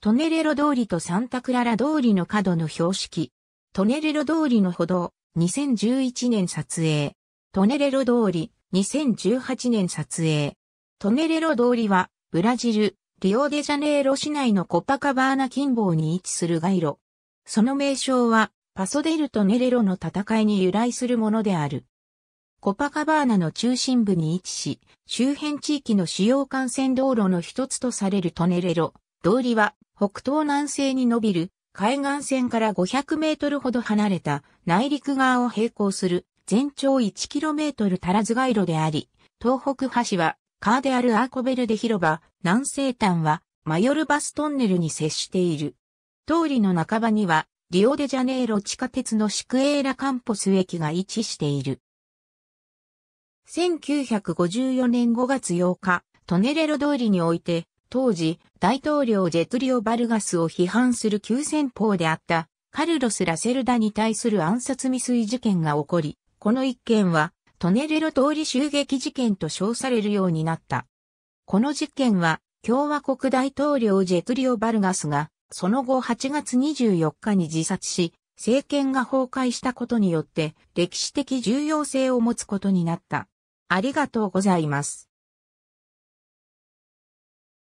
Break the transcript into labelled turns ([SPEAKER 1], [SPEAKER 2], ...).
[SPEAKER 1] トネレロ通りとサンタクララ通りの角の標識。トネレロ通りの歩道、2011年撮影。トネレロ通り、2018年撮影。トネレロ通りは、ブラジル、リオデジャネイロ市内のコパカバーナ近傍に位置する街路。その名称は、パソデルトネレロの戦いに由来するものである。コパカバーナの中心部に位置し、周辺地域の主要幹線道路の一つとされるトネレロ、通りは北東南西に伸びる海岸線から500メートルほど離れた内陸側を並行する全長1トル足らず街路であり、東北橋はカーデアル・アーコベルデ広場、南西端はマヨルバストンネルに接している。通りの半ばにはリオデジャネイロ地下鉄のシクエーラカンポス駅が位置している。1954年5月8日、トネレロ通りにおいて当時、大統領ジェトリオ・バルガスを批判する急戦法であったカルロス・ラセルダに対する暗殺未遂事件が起こり、この一件はトネレロ通り襲撃事件と称されるようになった。この事件は共和国大統領ジェトリオ・バルガスがその後8月24日に自殺し、政権が崩壊したことによって歴史的重要性を持つことになった。ありがとうござ
[SPEAKER 2] います。